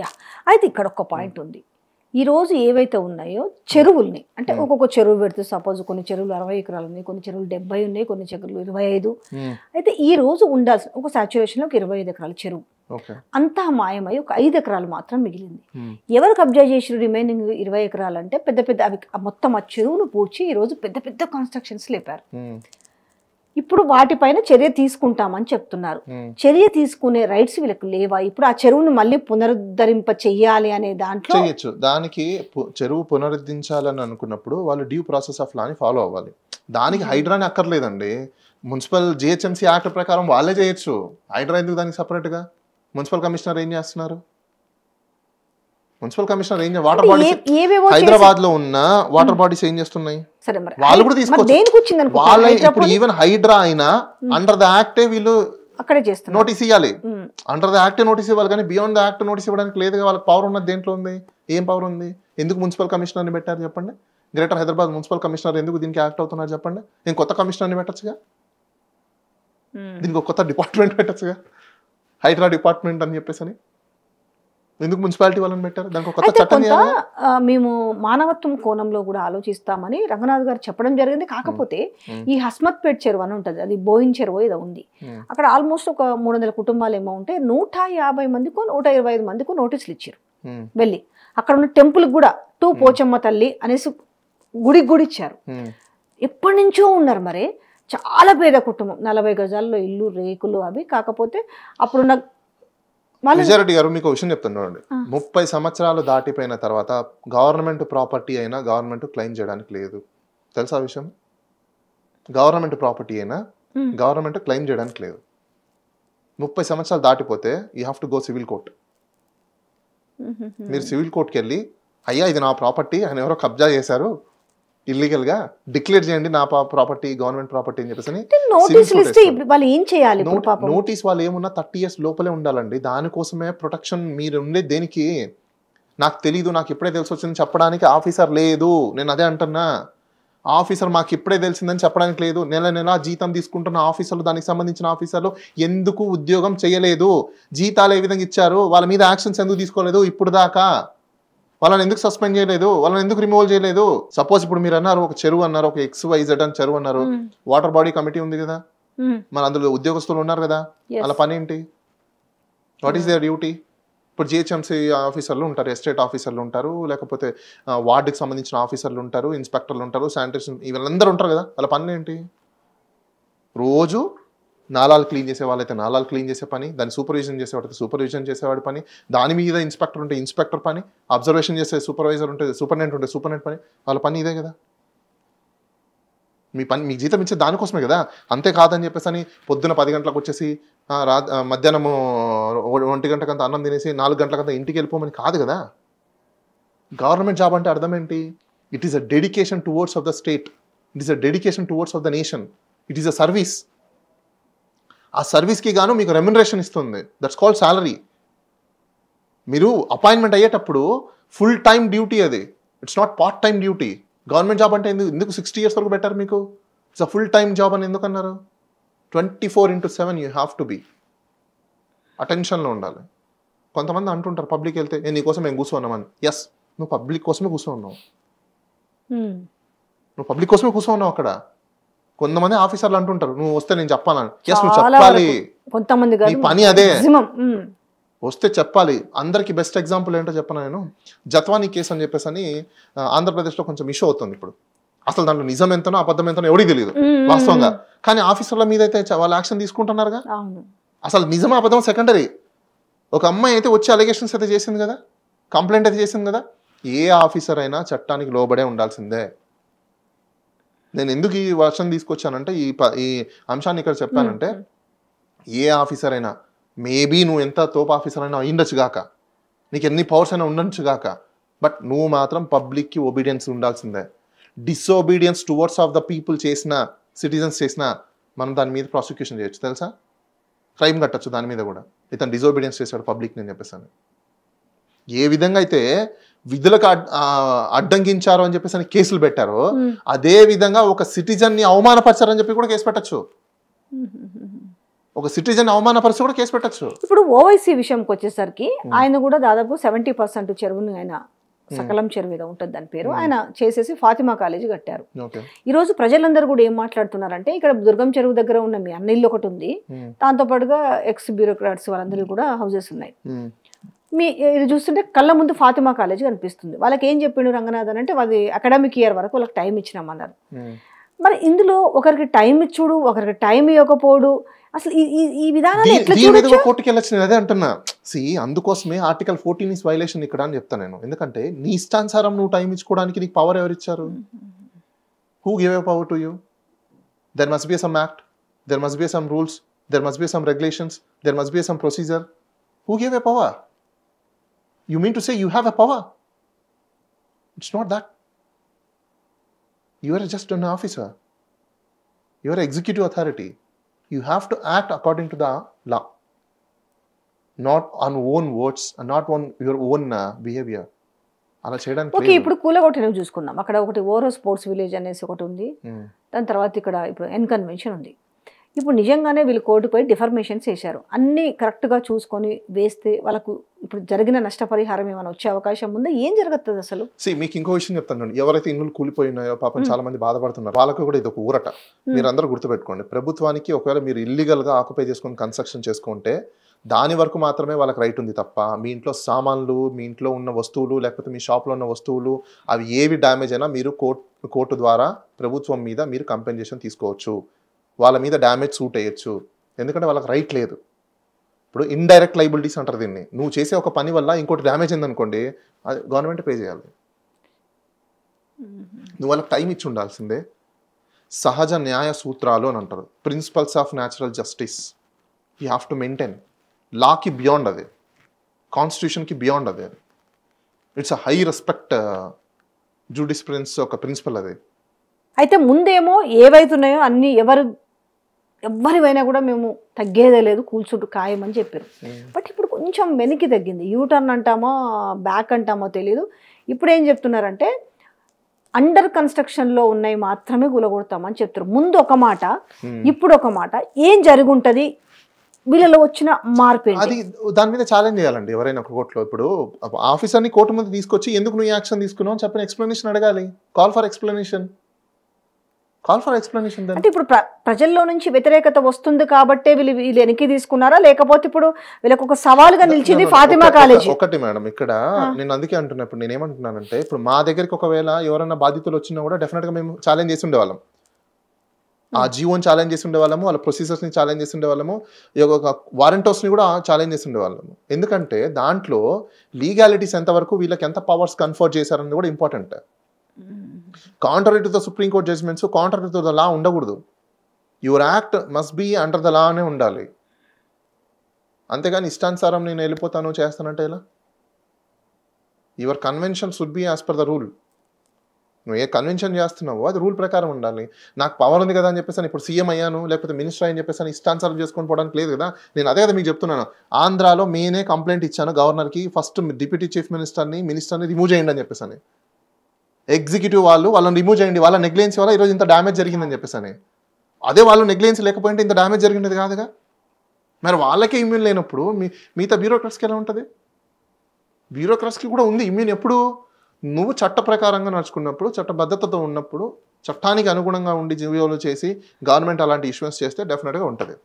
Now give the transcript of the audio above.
Yeah అయితే ఇక్కడ ఒక పాయింట్ hmm. ఉంది ఈరోజు ఏవైతే ఉన్నాయో చెరువుల్ని hmm. అంటే hmm. ఒక్కొక్క చెరువు పెడితే సపోజ్ కొన్ని చెరువులు అరవై ఎకరాలు ఉన్నాయి కొన్ని చెరువులు డెబ్బై ఉన్నాయి కొన్ని చెరువులు ఇరవై ఐదు అయితే ఈ రోజు ఉండాల్సిన ఒక సాచురేషన్లో ఒక ఇరవై ఐదు ఎకరాల చెరువు అంతా మాయమై ఒక ఐదు ఎకరాలు మాత్రం మిగిలింది ఎవరు కబ్జా చేసిన రిమైనింగ్ ఇరవై ఎకరాలు అంటే పెద్ద పెద్ద అవి మొత్తం ఆ చెరువును పూడ్చి ఈరోజు పెద్ద పెద్ద కన్స్ట్రక్షన్స్ లేపారు ఇప్పుడు వాటిపైన చర్య తీసుకుంటామని చెప్తున్నారు చర్య తీసుకునే రైట్స్ వీళ్ళకి లేవా ఇప్పుడు ఆ చెరువును మళ్ళీ పునరుద్ధరింప చెయ్యాలి అనే దాంట్లో చేయొచ్చు దానికి చెరువు పునరుద్ధరించాలని అనుకున్నప్పుడు వాళ్ళు డ్యూ ప్రాసెస్ ఆఫ్ లాని ఫాలో అవ్వాలి దానికి హైడ్రాని అక్కర్లేదండి మున్సిపల్ జిహెచ్ఎంసీ యాక్ట్ ప్రకారం వాళ్ళే చేయొచ్చు హైడ్రా ఎందుకు దానికి సపరేట్గా మున్సిపల్ కమిషనర్ ఏం చేస్తున్నారు మున్సిపల్ కమిషనర్ ఏం వాటర్ బాడీస్ హైదరాబాద్ లో ఉన్న వాటర్ బాడీస్ ఏం చేస్తున్నాయి వాళ్ళు కూడా తీసుకోవచ్చు ఇప్పుడు ఈవెన్ హైడ్రా అయినా అండర్ ద యాక్టే వీళ్ళు నోటీస్ ఇవ్వాలి అండర్ ద యాక్ట్ నోటీస్ ఇవ్వాలి కానీ బియాండ్ ద యాక్ట్ నోటీస్ ఇవ్వడానికి లేదు వాళ్ళకి పవర్ ఉన్నది దేంట్లో ఉంది ఏం పవర్ ఉంది ఎందుకు మున్సిపల్ ని పెట్టారు చెప్పండి గ్రేటర్ హైదరాబాద్ మున్సిపల్ కమిషనర్ ఎందుకు దీనికి యాక్ట్ అవుతున్నారు చెప్పండి నేను కొత్త ని పెట్టచ్చుగా దీనికి ఒక కొత్త డిపార్ట్మెంట్ పెట్టచ్చుగా హైడ్రా డిపార్ట్మెంట్ అని చెప్పేసి అని ఎందుకు మున్సిపాలిటీ మేము మానవత్వం కోణంలో కూడా ఆలోచిస్తామని రంగనాథ్ గారు చెప్పడం జరిగింది కాకపోతే ఈ హస్మత్ పేట్ చెరువు అని ఉంటుంది అది బోయిన్ చెరువు ఏదో ఉంది అక్కడ ఆల్మోస్ట్ ఒక మూడు వందల కుటుంబాలు ఏమో ఉంటే నూట యాభై మందికో నూట ఇరవై ఐదు మందికో నోటీసులు ఇచ్చారు వెళ్ళి అక్కడ ఉన్న టెంపుల్ కూడా టూ పోచమ్మ తల్లి అనేసి గుడి గుడి ఇచ్చారు ఎప్పటి నుంచో ఉన్నారు మరి చాలా పేద కుటుంబం నలభై గజాల్లో ఇల్లు రేకులు అవి కాకపోతే అప్పుడున్న విజయారెడ్డి గారు మీకు విషయం చెప్తాను చూడండి ముప్పై సంవత్సరాలు దాటిపోయిన తర్వాత గవర్నమెంట్ ప్రాపర్టీ అయినా గవర్నమెంట్ క్లెయిమ్ చేయడానికి లేదు తెలుసా విషయం గవర్నమెంట్ ప్రాపర్టీ అయినా గవర్నమెంట్ క్లెయిమ్ చేయడానికి లేదు ముప్పై సంవత్సరాలు దాటిపోతే you have to go civil court మీరు సివిల్ కోర్ట్కి వెళ్ళి అయ్యా ఇది నా ప్రాపర్టీ అని ఎవరో కబ్జా చేశారు ఇల్లీగల్ గా డిక్లేర్ చేయండి నా ప్రాపర్టీ గవర్నమెంట్ ప్రాపర్టీ అని చెప్పేసి వాళ్ళు ఏం చేయాలి నోటీస్ వాళ్ళు ఏమున్నా థర్టీ ఇయర్స్ లోపలే ఉండాలండి దానికోసమే ప్రొటెక్షన్ మీరు ఉండే దేనికి నాకు తెలీదు నాకు ఇప్పుడే తెలిసి వచ్చిందని చెప్పడానికి ఆఫీసర్ లేదు నేను అదే అంటున్నా ఆఫీసర్ మాకు ఇప్పుడే తెలిసిందని చెప్పడానికి లేదు నెల నెల జీతం తీసుకుంటున్న ఆఫీసర్లు దానికి సంబంధించిన ఆఫీసర్లు ఎందుకు ఉద్యోగం చేయలేదు జీతాలు ఏ విధంగా ఇచ్చారు వాళ్ళ మీద యాక్షన్స్ ఎందుకు తీసుకోలేదు ఇప్పుడు దాకా వాళ్ళని ఎందుకు సస్పెండ్ చేయలేదు వాళ్ళని ఎందుకు రిమూవల్ చేయలేదు సపోజ్ ఇప్పుడు మీరు అన్నారు ఒక చెరువు అన్నారు ఒక ఎక్స్ వైజెడ్ అని చెరువు అన్నారు వాటర్ బాడీ కమిటీ ఉంది కదా hmm. మన అందులో ఉద్యోగస్తులు ఉన్నారు కదా వాళ్ళ పని ఏంటి వాట్ ఈస్ దేర్ డ్యూటీ ఇప్పుడు జిహెచ్ఎంసీ ఆఫీసర్లు ఉంటారు ఎస్టేట్ ఆఫీసర్లు ఉంటారు లేకపోతే వార్డుకి సంబంధించిన ఆఫీసర్లు ఉంటారు ఇన్స్పెక్టర్లు ఉంటారు శానిటేషన్ వీళ్ళందరూ ఉంటారు కదా వాళ్ళ పని ఏంటి రోజు నాలాలు క్లీన్ చేసే వాళ్ళైతే నాలాలు క్లీన్ చేసే పని దాన్ని సూపర్విజన్ చేసేవాడితే సూపర్విజన్ చేసేవాడి పని దాని మీద ఇన్స్పెక్టర్ ఉంటే ఇన్స్పెక్టర్ పని అబ్జర్వేషన్ చేసే సూపర్వైజర్ ఉంటే సూపర్నెంట్ ఉంటే సూపర్నెంట్ పని వాళ్ళ పని ఇదే కదా మీ పని మీ జీతం ఇచ్చే దానికోసమే కదా అంతే కాదని చెప్పేసి అని పొద్దున పది గంటలకు వచ్చేసి రా మధ్యాహ్నము ఒంటి గంటకంత అన్నం తినేసి నాలుగు గంటలకంత ఇంటికి వెళ్ళిపోమని కాదు కదా గవర్నమెంట్ జాబ్ అంటే అర్థం ఏంటి it is a dedication towards of the state it is a dedication towards of the nation it is a service ఆ సర్వీస్కి గాను మీకు రెమ్యునరేషన్ ఇస్తుంది దట్స్ కాల్డ్ శాలరీ మీరు అపాయింట్మెంట్ అయ్యేటప్పుడు ఫుల్ టైం డ్యూటీ అది it's not part time duty government job అంటే ఎందుకు ఎందుకు సిక్స్టీ ఇయర్స్ వరకు బెటర్ మీకు it's a full time job అని ఎందుకు అన్నారు twenty four into seven you have to be అటెన్షన్లో ఉండాలి కొంతమంది అంటుంటారు పబ్లిక్ వెళ్తే నేను నీకోసం మేము కూర్చోన్నామని ఎస్ నువ్వు పబ్లిక్ కోసమే కూర్చో ఉన్నావు నువ్వు పబ్లిక్ కోసమే కూర్చో ఉన్నావు అక్కడ కొంతమంది ఆఫీసర్లు అంటుంటారు నువ్వు వస్తే నేను చెప్పాలని ఎస్ నువ్వు చెప్పాలి కొంతమంది పని అదే వస్తే చెప్పాలి అందరికి బెస్ట్ ఎగ్జాంపుల్ ఏంటో చెప్పను నేను జత్వానీ కేసు అని చెప్పేసి అని ఆంధ్రప్రదేశ్లో కొంచెం ఇష్యూ అవుతుంది ఇప్పుడు అసలు దాంట్లో నిజం ఎంతనో అబద్ధం ఎంతనో ఎవడికి తెలియదు వాస్తవంగా కానీ ఆఫీసర్ల మీద అయితే వాళ్ళు యాక్షన్ తీసుకుంటున్నారుగా అసలు నిజం అబద్ధం సెకండరీ ఒక అమ్మాయి అయితే వచ్చి అలిగేషన్స్ అయితే చేసింది కదా కంప్లైంట్ అయితే చేసింది కదా ఏ ఆఫీసర్ అయినా చట్టానికి లోబడే ఉండాల్సిందే నేను ఎందుకు ఈ వర్షం తీసుకొచ్చానంటే ఈ ఈ అంశాన్ని ఇక్కడ చెప్పానంటే ఏ ఆఫీసర్ అయినా మేబీ నువ్వు ఎంత తోప్ ఆఫీసర్ అయినా అయ్యిండొచ్చు గాక నీకు ఎన్ని పవర్స్ అయినా ఉండొచ్చు గాక బట్ నువ్వు మాత్రం పబ్లిక్కి ఒబీడియన్స్ ఉండాల్సిందే disobedience towards of the people చేసిన సిటిజన్స్ చేసిన మనం దాని మీద ప్రాసిక్యూషన్ చేయొచ్చు తెలుసా క్రైమ్ కట్టచ్చు దాని మీద కూడా ఇతను డిజోబీడియన్స్ చేశాడు పబ్లిక్ నేను చెప్పేసాను ఏ విధంగా అయితే విధులకు అడ్డంకించారు అని చెప్పేసి కేసులు పెట్టారో అదే విధంగా ఒక సిటిజన్ ని అవమానపరచారని చెప్పి కూడా కేసు పెట్టచ్చు ఒక సిటిజన్ అవమానపరిచి కూడా కేసు పెట్టచ్చు ఇప్పుడు ఓవైసీ విషయంకి వచ్చేసరికి ఆయన కూడా దాదాపు సెవెంటీ పర్సెంట్ చెరువును ఆయన సకలం చెరువు మీద ఉంటుంది దాని పేరు ఆయన చేసేసి ఫాతిమా కాలేజీ కట్టారు ఈరోజు ప్రజలందరూ కూడా ఏం మాట్లాడుతున్నారంటే ఇక్కడ దుర్గం చెరువు దగ్గర ఉన్న మీ ఇల్లు ఒకటి ఉంది దాంతో పాటుగా ఎక్స్ బ్యూరోక్రాట్స్ వాళ్ళందరూ కూడా హౌజెస్ ఉన్నాయి మీ ఇది చూస్తుంటే కళ్ళ ముందు ఫాతిమా కాలేజ్ కనిపిస్తుంది వాళ్ళకి ఏం చెప్పిండు రంగనాథన్ అంటే వాళ్ళది అకాడమిక్ ఇయర్ వరకు వాళ్ళకి టైం ఇచ్చినామన్నారు మరి ఇందులో ఒకరికి టైం ఇచ్చుడు ఒకరికి టైం ఇవ్వకపోడు అసలు ఈ విధానాన్ని కోర్టుకి అదే అంటున్నా సి అందుకోసమే ఆర్టికల్ ఫోర్టీన్ ఇస్ వైలేషన్ ఇక్కడ అని చెప్తాను నేను ఎందుకంటే నీ ఇష్టానుసారం నువ్వు టైం ఇచ్చుకోవడానికి నీకు పవర్ ఎవరు ఇచ్చారు who give a power to you there must be some act there must be some rules there must be some regulations there must be some procedure who give a power You mean to say you have a power? It's not that. You are just an officer. You are executive authority. You have to act according to the law, not on own words, and not on your own uh, behavior. Okay ఇప్పుడు కూలగొట్టినవి చూసుకున్నాం అక్కడ ఒకటి ఓరో sports village అనేసి ఒకటి ఉంది దాని తర్వాత ఇక్కడ ఇప్పుడు ఎన్కన్వెన్షన్ ఉంది ఇప్పుడు నిజంగానే వీళ్ళు పోయి డిఫర్మేషన్ చేశారు అన్నీ కరెక్ట్గా చూసుకొని వేస్తే వాళ్ళకు ఇప్పుడు జరిగిన నష్టపరిహారం ఏమైనా వచ్చే అవకాశం ఉందా ఏం జరుగుతుంది అసలు మీకు ఇంకో విషయం చెప్తాను ఎవరైతే ఇల్లు కూలిపోయినాయో పాపం చాలా మంది బాధపడుతున్నారు వాళ్ళకు కూడా ఇది ఒక ఊరట మీరందరూ గుర్తుపెట్టుకోండి ప్రభుత్వానికి ఒకవేళ మీరు ఇల్లీగల్గా ఆక్యుపై చేసుకొని కన్స్ట్రక్షన్ చేసుకుంటే దాని వరకు మాత్రమే వాళ్ళకి రైట్ ఉంది తప్ప మీ ఇంట్లో సామాన్లు మీ ఇంట్లో ఉన్న వస్తువులు లేకపోతే మీ షాప్లో ఉన్న వస్తువులు అవి ఏవి డ్యామేజ్ అయినా మీరు కోర్టు కోర్టు ద్వారా ప్రభుత్వం మీద మీరు కంపెన్సేషన్ తీసుకోవచ్చు వాళ్ళ మీద డ్యామేజ్ సూట్ అయ్యొచ్చు ఎందుకంటే వాళ్ళకి రైట్ లేదు ఇప్పుడు ఇండైరెక్ట్ లైబిలిటీస్ అంటారు దీన్ని నువ్వు చేసే ఒక పని వల్ల ఇంకోటి డ్యామేజ్ అయిందనుకోండి అది గవర్నమెంట్ పే చేయాలి నువ్వు వాళ్ళకి టైం ఇచ్చి ఉండాల్సిందే సహజ న్యాయ సూత్రాలు అని అంటారు principles of natural justice you have to maintain లాకి బియాండ్ అది కాన్స్టిట్యూషన్కి బియాండ్ అది it's a high respect prince ఒక ప్రిన్సిపల్ అది అయితే ముందేమో ఏవైతున్నాయో అన్ని ఎవరు ఎవరివైనా కూడా మేము తగ్గేదే లేదు కూల్చుంటు ఖాయమని చెప్పారు బట్ ఇప్పుడు కొంచెం వెనక్కి తగ్గింది యూటర్న్ అంటామో బ్యాక్ అంటామో తెలియదు ఇప్పుడు ఏం చెప్తున్నారంటే అండర్ కన్స్ట్రక్షన్లో ఉన్నాయి మాత్రమే గులగొడతామని చెప్తారు ముందు ఒక మాట ఇప్పుడు ఒక మాట ఏం జరుగుంటుంది వీళ్ళలో వచ్చిన మార్పు అది దాని మీద ఛాలెంజ్ చేయాలండి ఎవరైనా ఒక కోర్టులో ఇప్పుడు ఆఫీసర్ని కోర్టు ముందు తీసుకొచ్చి ఎందుకు నువ్వు యాక్షన్ తీసుకున్నావు అని చెప్పిన ఎక్స్ప్లెనేషన్ అడగాలి call for explanation call for explanation అంటే ఇప్పుడు ప్రజల్లో నుంచి వ్యతిరేకత వస్తుంది కాబట్టే వీళ్ళు వీళ్ళు వెనక్కి తీసుకున్నారా లేకపోతే ఇప్పుడు వీళ్ళకి ఒక సవాల్గా నిలిచింది ఫాతిమా కాలేజ్ ఒకటి మేడం ఇక్కడ నేను అందుకే అంటున్నా ఇప్పుడు నేను ఏమంటున్నానంటే ఇప్పుడు మా దగ్గరికి ఒకవేళ ఎవరైనా బాధితులు వచ్చినా కూడా డెఫినెట్గా మేము ఛాలెంజ్ చేసి ఉండేవాళ్ళం ఆ జీవోని ఛాలెంజ్ చేసి ఉండేవాళ్ళము వాళ్ళ ప్రొసీజర్స్ని ఛాలెంజ్ చేసి ఉండేవాళ్ళము యొక్క వారంటోస్ని కూడా ఛాలెంజ్ చేసి ఉండేవాళ్ళము ఎందుకంటే దాంట్లో లీగాలిటీస్ ఎంతవరకు వీళ్ళకి ఎంత పవర్స్ కన్ఫర్ట్ చేశారని కూడా important contrary to the Supreme Court judgments contrary to the law ఉండకూడదు your act must be under the law అనే ఉండాలి అంతేగాని ఇష్టానుసారం నేను వెళ్ళిపోతాను చేస్తానంటే ఇలా your convention should be as per the rule నువ్వు ఏ కన్వెన్షన్ చేస్తున్నావో అది రూల్ ప్రకారం ఉండాలి నాకు పవర్ ఉంది కదా అని చెప్పేసి ఇప్పుడు సీఎం అయ్యాను లేకపోతే మినిస్టర్ అని చెప్పేసి ఇష్టాన్సర్వ్ చేసుకొని పోవడానికి లేదు కదా నేను అదే కదా మీకు చెప్తున్నాను ఆంధ్రాలో మేనే కంప్లైంట్ ఇచ్చాను గవర్నర్కి ఫస్ట్ డిప్యూటీ చీఫ్ మినిస్టర్ని మినిస్టర్ని రిమూవ్ చేయండి అని చెప్పేసి ఎగ్జిక్యూటివ్ వాళ్ళు వాళ్ళని రిమూవ్ చేయండి వాళ్ళ నెగ్లెన్స్ వల్ల ఈరోజు ఇంత డ్యామేజ్ జరిగిందని చెప్పేసి అని అదే వాళ్ళు నెగ్లెన్స్ లేకపోయింటే ఇంత డ్యామేజ్ జరిగినది కాదుగా మరి వాళ్ళకే ఇమ్యూన్ లేనప్పుడు మీ మిగతా బ్యూరోక్రాట్స్కి ఎలా ఉంటుంది బ్యూరోక్రాట్స్కి కూడా ఉంది ఇమ్యూన్ ఎప్పుడు నువ్వు చట్ట ప్రకారంగా నడుచుకున్నప్పుడు చట్టబద్ధతతో ఉన్నప్పుడు చట్టానికి అనుగుణంగా ఉండి జీవోలు చేసి గవర్నమెంట్ అలాంటి ఇష్యూస్ చేస్తే డెఫినెట్గా ఉంటుంది